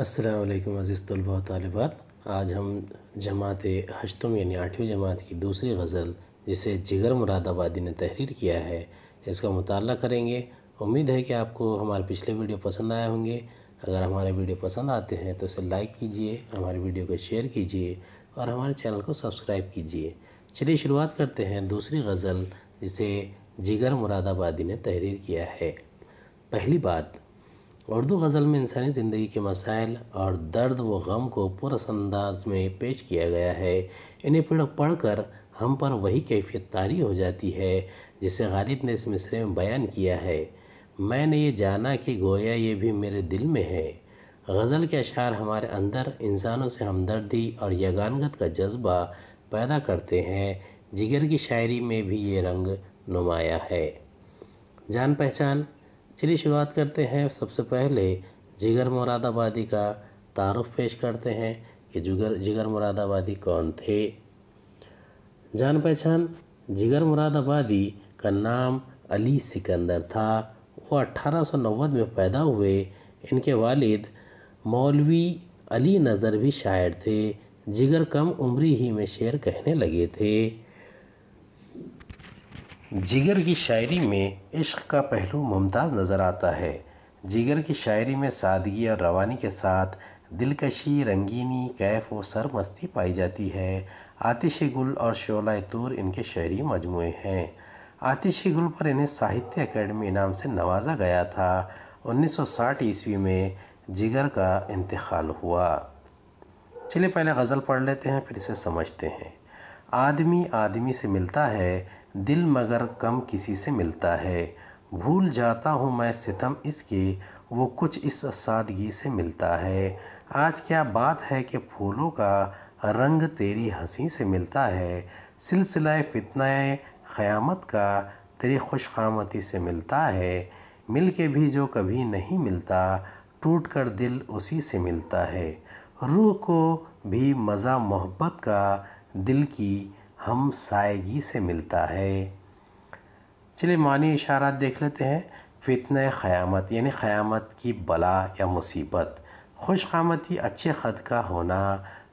असलम अज़ीज़ तलबा तलबात आज हम जमात हजतम यानी आठवीं जमात की दूसरी गज़ल जिसे जिगर मुरादाबादी ने तहरीर किया है इसका मुताल करेंगे उम्मीद है कि आपको हमारे पिछले वीडियो पसंद आए होंगे अगर हमारे वीडियो पसंद आते हैं तो इसे लाइक कीजिए हमारे वीडियो को शेयर कीजिए और हमारे चैनल को सब्सक्राइब कीजिए चलिए शुरुआत करते हैं दूसरी गज़ल जिसे जिगर मुरादाबादी ने तहरीर किया है पहली बात उर्दू गज़ल में इंसानी ज़िंदगी के मसाइल और दर्द व गम को पुरसंदाज में पेश किया गया है इन्हें पढ़ पढ़ कर हम पर वही कैफियत तारी हो जाती है जिसे गालिब ने इस मिसरे में बयान किया है मैंने ये जाना कि गोया ये भी मेरे दिल में है गज़ल के अशार हमारे अंदर इंसानों से हमदर्दी और यगानगत का जज्बा पैदा करते हैं जिगर की शायरी में भी ये रंग नुमाया है जान पहचान चलिए शुरुआत करते हैं सबसे पहले जिगर मुरादाबादी का तारफ़ पेश करते हैं कि जुगर जिगर मुरादाबादी कौन थे जान पहचान जिगर मुरादाबादी का नाम अली सिकंदर था वो 1890 में पैदा हुए इनके वालिद मौलवी अली नज़र भी शायर थे जिगर कम उम्री ही में शेर कहने लगे थे जिगर की शायरी में इश्क का पहलू मुमताज़ नज़र आता है जिगर की शायरी में सादगी और रवानी के साथ दिलकशी रंगीनी कैफ व सरमस्ती पाई जाती है आतिश गुल और शोला तूर इनके शायरी मजमू हैं आतिश गुल पर इन्हें साहित्य अकेडमी इनाम से नवाजा गया था 1960 ईस्वी में जिगर का इंतकाल हुआ चलिए पहले गज़ल पढ़ लेते हैं फिर इसे समझते हैं आदमी आदमी से मिलता है दिल मगर कम किसी से मिलता है भूल जाता हूँ मैं सितम इसके वो कुछ इस सादगी से मिलता है आज क्या बात है कि फूलों का रंग तेरी हंसी से मिलता है सिलसिला फितना ख़यामत का तेरी खुश खामती से मिलता है मिल के भी जो कभी नहीं मिलता टूट कर दिल उसी से मिलता है रूह को भी मज़ा मोहब्बत का दिल की हम सायगी से मिलता है चलिए मानी इशारा देख लेते हैं फितन ख़यामत यानी ख़यामत की बला या मुसीबत खुशकामती अच्छे ख़त का होना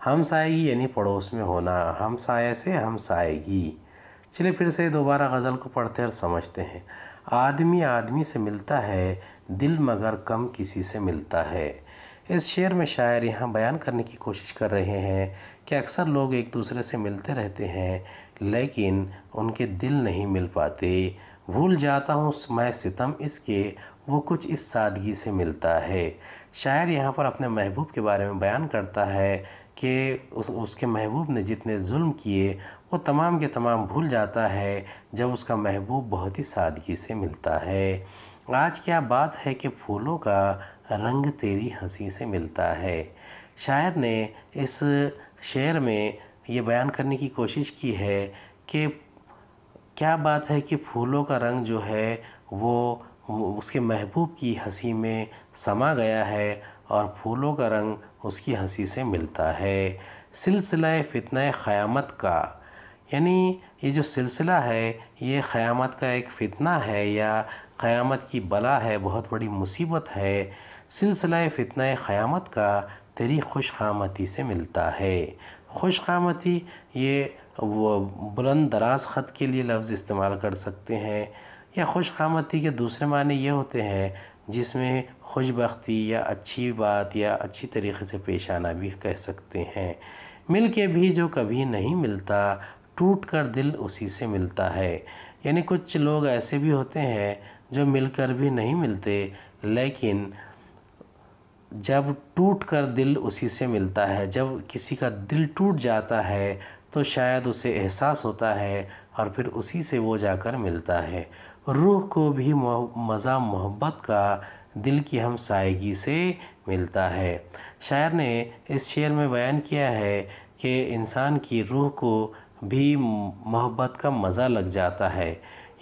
हम सायगी यानी पड़ोस में होना हम साय से हम सायगी चलिए फिर से दोबारा गज़ल को पढ़ते और समझते हैं आदमी आदमी से मिलता है दिल मगर कम किसी से मिलता है इस शेर में शायर यहाँ बयान करने की कोशिश कर रहे हैं कि अक्सर लोग एक दूसरे से मिलते रहते हैं लेकिन उनके दिल नहीं मिल पाते भूल जाता हूँ मैं सितम इसके वो कुछ इस सादगी से मिलता है शायर यहाँ पर अपने महबूब के बारे में बयान करता है कि उस उसके महबूब ने जितने जुल्म किए वो तमाम के तमाम भूल जाता है जब उसका महबूब बहुत ही सादगी से मिलता है आज क्या बात है कि फूलों का रंग तेरी हंसी से मिलता है शायर ने इस शेर में ये बयान करने की कोशिश की है कि क्या बात है कि फूलों का रंग जो है वो उसके महबूब की हंसी में समा गया है और फूलों का रंग उसकी हंसी से मिलता है सिलसिला फितना ख़यामत का यानी ये जो सिलसिला है ये ख़यामत का एक फ़ितना है या क़यामत की बला है बहुत बड़ी मुसीबत है सिलसिला फितना क़यामत का तेरी खुशकामती से मिलता है खुशकामती ये वो बुलंद दराज ख़त के लिए लफ्ज़ इस्तेमाल कर सकते हैं या खुशकामती के दूसरे माने ये होते हैं जिसमें खुशबी या अच्छी बात या अच्छी तरीके से पेश आना भी कह सकते हैं मिल के भी जो कभी नहीं मिलता टूट कर दिल उसी से मिलता है यानी कुछ लोग ऐसे भी होते हैं जो मिलकर भी नहीं मिलते लेकिन जब टूट कर दिल उसी से मिलता है जब किसी का दिल टूट जाता है तो शायद उसे एहसास होता है और फिर उसी से वो जाकर मिलता है रूह को भी मज़ा मोहब्बत का दिल की हम सायगी से मिलता है शायर ने इस शेर में बयान किया है कि इंसान की रूह को भी मोहब्बत का मज़ा लग जाता है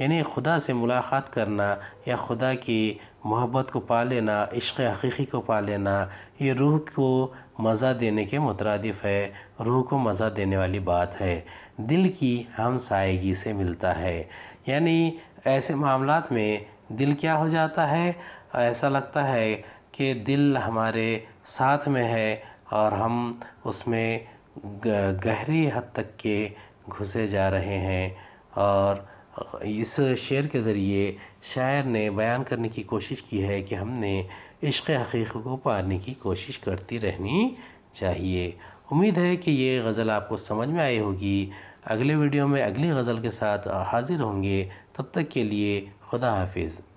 यानी खुदा से मुलाकात करना या खुदा की मोहब्बत को पा लेना इश्क हकीकी को पा लेना ये रूह को मज़ा देने के मुतरदफ़ है रूह को मज़ा देने वाली बात है दिल की हम सायगी से मिलता है यानी ऐसे मामला में दिल क्या हो जाता है ऐसा लगता है कि दिल हमारे साथ में है और हम उसमें गहरी हद तक के घुसे जा रहे हैं और इस शेर के ज़रिए शायर ने बयान करने की कोशिश की है कि हमने इश्क हकीक़ को पाने की कोशिश करती रहनी चाहिए उम्मीद है कि ये गज़ल आपको समझ में आई होगी अगले वीडियो में अगली गज़ल के साथ हाज़िर होंगे तब तक के लिए खुदा हाफिज़